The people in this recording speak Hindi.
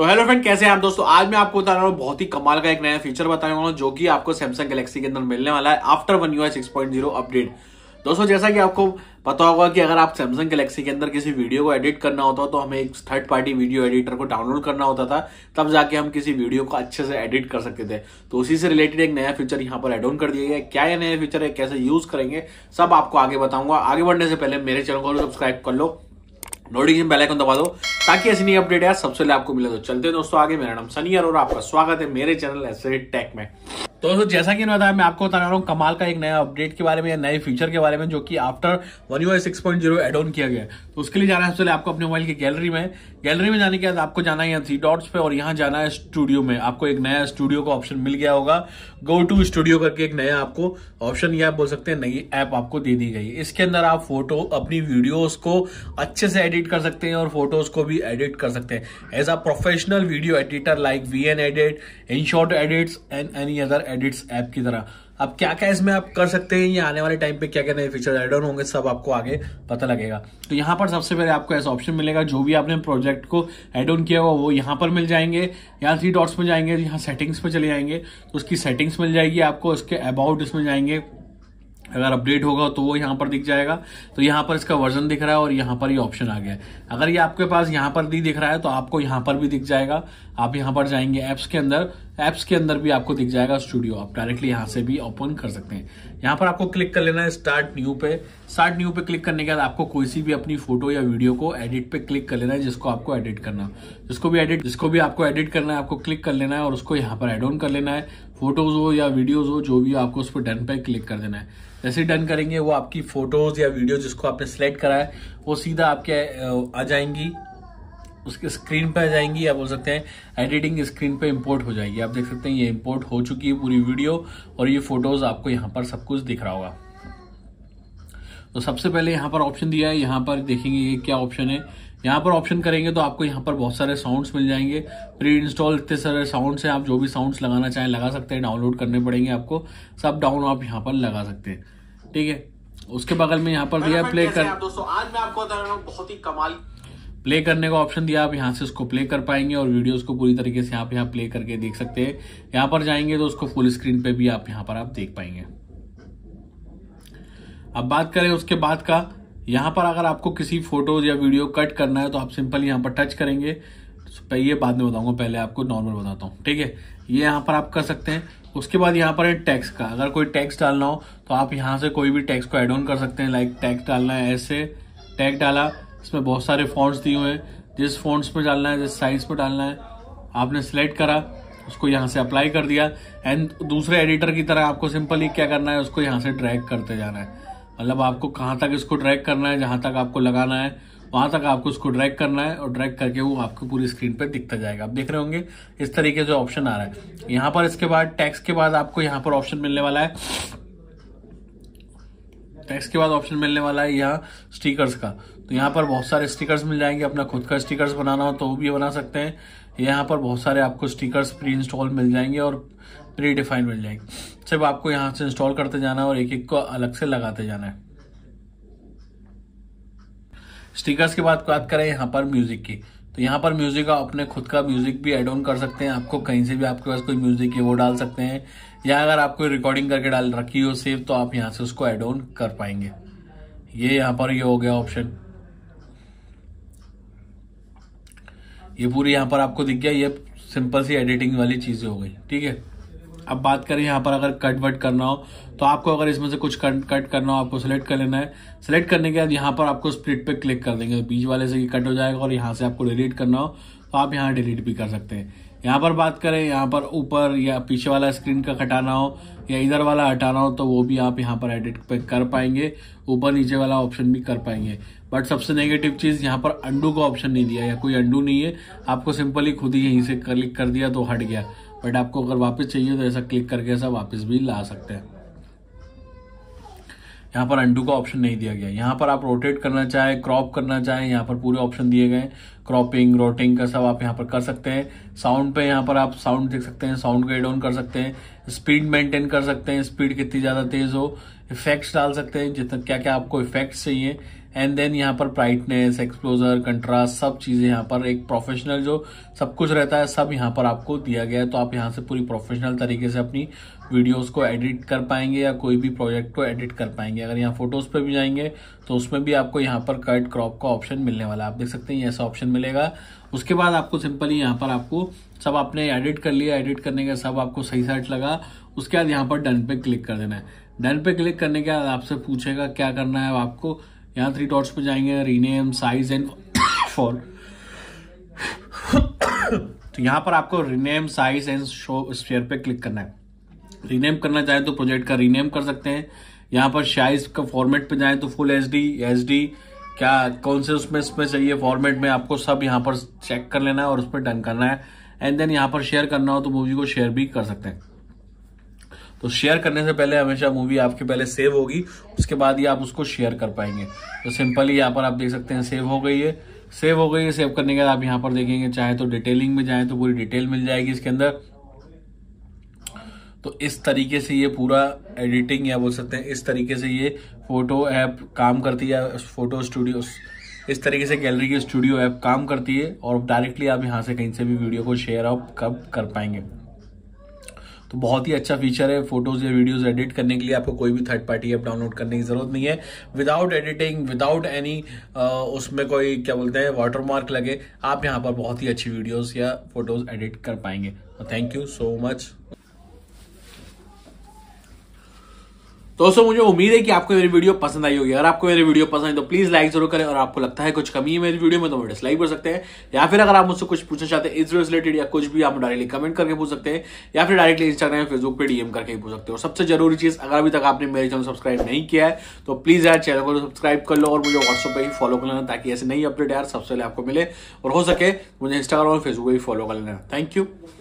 तो हेलो फ्रेंड कैसे हैं आप दोस्तों आज मैं आपको बता रहा हूँ बहुत ही कमाल का एक नया फीचर बताने वाला हूँ जो कि आपको सैमसंग गैलेक्सी के अंदर मिलने वाला है after one UI six point zero update दोस्तों जैसा कि आपको पता होगा कि अगर आप सैमसंग गैलेक्सी के अंदर किसी वीडियो को एडिट करना होता तो हमें एक थर्ड पार्टी वीडियो एडिटर को डाउनलोड करना होता था तब जाके हम किसी वीडियो को अच्छे से एडिट कर सकते थे तो उसी से रिलेटेड एक नया फीचर यहाँ पर एड ऑन कर दिया गया क्या यह नया फीचर है कैसे यूज करेंगे सब आपको आगे बताऊंगा आगे बढ़ने से पहले मेरे चैनल को सब्सक्राइब कर लो नोटिफिकेशन बेल आइकन दबा दो ताकि ऐसी नई अपडेट यार सबसे पहले आपको मिले तो चलते दोस्तों आगे मेरा नाम सनी और आपका स्वागत है मेरे चैनल ऐसे टेक में तो दोस्तों जैसा कि बताया मैं आपको बता रहा हूँ कमाल का एक नया अपडेट के बारे में या नए फीचर के बारे में जो कि after one UI six point zero add on किया गया है तो उसके लिए जाना है सबसे आपको अपने मोबाइल की गैलरी में गैलरी में जाने के बाद आपको जाना है यहाँ थ्री डॉट्स पे और यहाँ जाना है स्टूडियो में आपको एक नया स्टूडियो का ऑप्शन मिल गया होगा गो टू स्टूडियो करके एक नया आपको ऑप्शन या बोल सकते हैं नई ऐप आपको दे दी गई इसके अंदर आप फोटो अपनी वीडियोज को अच्छे से एडिट कर सकते हैं और फोटोज को भी एडिट कर सकते हैं as a professional video editor like V N edit InShot edits and any other edits app की तरह अब क्या क्या इसमें आप कर सकते हैं ये आने वाले टाइम पे क्या क्या नए फीचर एड ऑन होंगे सब आपको आगे पता लगेगा तो यहाँ पर सबसे पहले आपको ऐसा ऑप्शन मिलेगा जो भी आपने प्रोजेक्ट को एड ऑन किया हुआ वो यहाँ पर मिल जाएंगे यहाँ थ्री डॉट्स में जाएंगे यहाँ सेटिंग्स पर चले जाएंगे तो उसकी सेटिंग्स मिल जाएगी आपको उसके अबाउट इसमें जाएंगे अगर अपडेट होगा तो वो यहाँ पर दिख जाएगा तो यहाँ पर इसका वर्जन दिख रहा है और यहाँ पर ये यह ऑप्शन आ गया है अगर ये आपके पास यहाँ पर नहीं दिख रहा है तो आपको यहाँ पर भी दिख जाएगा आप यहाँ पर जाएंगे एप्स के अंदर एप्स के अंदर भी आपको दिख जाएगा स्टूडियो आप डायरेक्टली यहां से भी ओपन कर सकते हैं यहाँ पर आपको क्लिक कर लेना है स्टार्ट न्यू पे स्टार्ट न्यू पे क्लिक करने के बाद आपको कोई सी भी अपनी फोटो या वीडियो को एडिट पे क्लिक कर लेना है जिसको आपको एडिट करना जिसको भी एडिट जिसको भी आपको एडिट करना है आपको क्लिक कर लेना है और उसको यहाँ पर एड ऑन कर लेना है फोटोज हो या वीडियोज हो जो भी आपको उस पर डन पे क्लिक कर देना है जैसे डन करेंगे वो आपकी फोटोज या वीडियो जिसको आपने सेलेक्ट करा है वो सीधा आपके आ जाएंगी उसके स्क्रीन पे आ जाएंगी आप बोल सकते हैं एडिटिंग स्क्रीन पे इंपोर्ट हो जाएगी आप देख सकते हैं ये इंपोर्ट हो चुकी है पूरी वीडियो और ये फोटोज आपको यहाँ पर सब कुछ दिख रहा होगा तो सबसे पहले यहाँ पर ऑप्शन दिया है यहाँ पर देखेंगे ये क्या ऑप्शन है यहाँ पर ऑप्शन करेंगे तो आपको यहाँ पर बहुत सारे साउंड्स मिल जाएंगे प्री इंस्टॉल इतने सारे साउंड्स हैं आप जो भी साउंड्स लगाना चाहें लगा सकते हैं डाउनलोड करने पड़ेंगे आपको सब डाउन आप यहाँ पर लगा सकते हैं ठीक है उसके बगल में यहाँ पर दिया प्ले कर दोस्तों आज मैं आपको बता रहा हूँ बहुत ही कमाल प्ले करने का ऑप्शन दिया आप यहाँ से उसको प्ले कर पाएंगे और वीडियोस को पूरी तरीके से आप यहाँ प्ले करके देख सकते हैं यहाँ पर जाएंगे तो उसको फुल स्क्रीन पे भी आप यहाँ पर आप देख पाएंगे अब बात करें उसके बाद का यहाँ पर अगर आपको किसी फोटो या वीडियो कट करना है तो आप सिंपल यहाँ पर टच करेंगे तो ये बाद में बताऊंगा पहले आपको नॉर्मल बताता हूँ ठीक है ये यहाँ पर आप कर सकते हैं उसके बाद यहाँ पर है टैक्स का अगर कोई टैक्स डालना हो तो आप यहाँ से कोई भी टैक्स को एड ऑन कर सकते हैं लाइक टैक्स डालना है ऐसे टैग डाला इसमें बहुत सारे फॉन्ट्स दिए हुए हैं जिस फॉन्ट्स पर डालना है जिस साइज पर डालना है आपने सिलेक्ट करा उसको यहाँ से अप्लाई कर दिया एंड दूसरे एडिटर की तरह आपको सिंपली क्या करना है उसको यहाँ से ड्रैग करते जाना है मतलब आपको कहाँ तक इसको ड्रैग करना है जहाँ तक आपको लगाना है वहाँ तक आपको इसको ड्रैग करना है और ड्रैग करके वो आपको पूरी स्क्रीन पर दिखता जाएगा आप देख रहे होंगे इस तरीके से ऑप्शन आ रहा है यहाँ पर इसके बाद टैक्स के बाद आपको यहाँ पर ऑप्शन मिलने वाला है टैक्स के बाद ऑप्शन मिलने वाला है यहाँ स्टिकर्स का तो यहाँ पर बहुत सारे स्टिकर्स मिल जाएंगे अपना खुद का स्टिकर्स बनाना हो तो वो भी बना सकते हैं यहाँ पर बहुत सारे आपको स्टिकर्स प्री इंस्टॉल मिल जाएंगे और प्री डिफाइंड मिल जाएंगे सिर्फ आपको यहाँ से इंस्टॉल करते जाना है और एक एक को अलग से लगाते जाना है स्टिकर्स के बाद बात करें यहाँ पर म्यूजिक की तो यहाँ पर म्यूजिक आप अपने खुद का म्यूजिक भी एड ऑन कर सकते हैं आपको कहीं से भी आपके पास कोई म्यूजिक है वो डाल सकते हैं या अगर आप कोई रिकॉर्डिंग करके डाल रखी हो सेव तो आप यहाँ से उसको एड ऑन कर पाएंगे ये यहाँ पर ये हो गया ऑप्शन ये पूरी यहाँ पर आपको दिख गया ये सिंपल सी एडिटिंग वाली चीज़ें हो गई ठीक है अब बात करें यहाँ पर अगर कट वट करना हो तो आपको अगर इसमें से कुछ कट कट करना हो आपको सिलेक्ट कर लेना है सिलेक्ट करने के बाद यहाँ पर आपको स्प्लिट पे क्लिक कर देंगे तो बीच वाले से ये कट हो जाएगा और यहाँ से आपको डिलीट करना हो तो आप यहाँ डिलीट भी कर सकते हैं यहाँ पर बात करें यहाँ पर ऊपर या पीछे वाला स्क्रीन का हटाना हो या इधर वाला हटाना हो तो वो भी आप यहाँ पर एडिट पे कर पाएंगे ऊपर नीचे वाला ऑप्शन भी कर पाएंगे बट सबसे नेगेटिव चीज़ यहाँ पर अंडू का ऑप्शन नहीं दिया या कोई अंडू नहीं है आपको सिंपली खुद ही यहीं से क्लिक कर दिया तो हट गया बट आपको अगर वापस चाहिए तो ऐसा क्लिक करके ऐसा वापस भी ला सकते हैं यहाँ पर अंडू का ऑप्शन नहीं दिया गया यहाँ पर आप रोटेट करना चाहे क्रॉप करना चाहे यहाँ पर पूरे ऑप्शन दिए गए क्रॉपिंग रोटिंग का सब आप यहाँ पर कर सकते हैं साउंड पे यहाँ पर आप साउंड देख सकते हैं साउंड को एड ऑन कर सकते हैं स्पीड मेंटेन कर सकते हैं स्पीड कितनी ज़्यादा तेज़ हो इफेक्ट्स डाल सकते हैं जितना क्या क्या आपको इफेक्ट्स चाहिए एंड देन यहाँ पर ब्राइटनेस एक्सप्लोजर कंट्रास्ट सब चीज़ें यहाँ पर एक प्रोफेशनल जो सब कुछ रहता है सब यहाँ पर आपको दिया गया है तो आप यहाँ से पूरी प्रोफेशनल तरीके से अपनी वीडियोस को एडिट कर पाएंगे या कोई भी प्रोजेक्ट को एडिट कर पाएंगे अगर यहाँ फोटोज पे भी जाएंगे तो उसमें भी आपको यहाँ पर कट क्रॉप का ऑप्शन मिलने वाला है आप देख सकते हैं ऐसा ऑप्शन मिलेगा उसके बाद आपको सिंपली यहाँ पर आपको सब आपने एडिट कर लिया एडिट करने के सब आपको सही साइट लगा उसके बाद यहाँ पर डन पे क्लिक कर देना है डन पे क्लिक करने के बाद आपसे पूछेगा क्या करना है आपको यहाँ थ्री डॉट्स पे जाएंगे रीनेम साइज एंड फॉर तो यहाँ पर आपको rename size and show spare पे क्लिक करना है रीनेम करना चाहे तो प्रोजेक्ट का रीनेम कर सकते हैं यहाँ पर साइज का फॉर्मेट पे जाए तो full H D H D क्या कौन से उसमें इसमें चाहिए फॉर्मेट में आपको सब यहाँ पर चेक कर लेना है और उस पर डन करना है एंड देन यहाँ पर शेयर करना हो तो मूवी को शेयर भी कर सकते हैं तो शेयर करने से पहले हमेशा मूवी आपके पहले सेव होगी उसके बाद ही आप उसको शेयर कर पाएंगे तो सिंपली यहाँ पर आप देख सकते हैं सेव हो गई है सेव हो गई है सेव करने के बाद आप यहाँ पर देखेंगे चाहे तो डिटेलिंग में जाए तो पूरी डिटेल मिल जाएगी इसके अंदर तो इस तरीके से ये पूरा एडिटिंग या बोल सकते हैं इस तरीके से ये फोटो ऐप काम करती है फोटो स्टूडियो इस तरीके से गैलरी की स्टूडियो ऐप काम करती है और डायरेक्टली आप यहां से कहीं से भी वीडियो को शेयर आप कब कर पाएंगे तो बहुत ही अच्छा फीचर है फोटोज या वीडियोज एडिट करने के लिए आपको कोई भी थर्ड पार्टी ऐप डाउनलोड करने की जरूरत नहीं है विदाउट एडिटिंग विदाउट एनी उसमें कोई क्या बोलते हैं वाटर मार्क लगे आप यहाँ पर बहुत ही अच्छी वीडियोज या फोटोज एडिट कर पाएंगे थैंक यू सो मच दोस्तों मुझे उम्मीद है कि आपको मेरी वीडियो पसंद आई होगी अगर आपको मेरी वीडियो पसंद है तो प्लीज लाइक जरूर करें और आपको लगता है कुछ कमी है मेरी वीडियो में तो डिसलाइक कर सकते हैं या फिर अगर आप मुझसे कुछ पूछना चाहते हैं इस रिलेटेड या कुछ भी आप डायरेक्टली कमेंट करके पूछ सकते हैं या फिर डायरेक्टली इंस्टाग्राम फेसबुक पर डीएम करके पूछ सकते हो सबसे जरूरी चीज अगर अभी तक आपने मेरे चैनल सब्सक्राइब नहीं किया है तो प्लीज यार चैनल को सब्सक्राइब कर लो और मुझे व्हाट्सअप पर ही फॉलो कर लेना ताकि ऐसे नई अपडेट यार सबसे पहले आपको मिले और हो सके मुझे इंस्टाग्राम और फेसबुक पर भी फॉलो कर लेना थैंक यू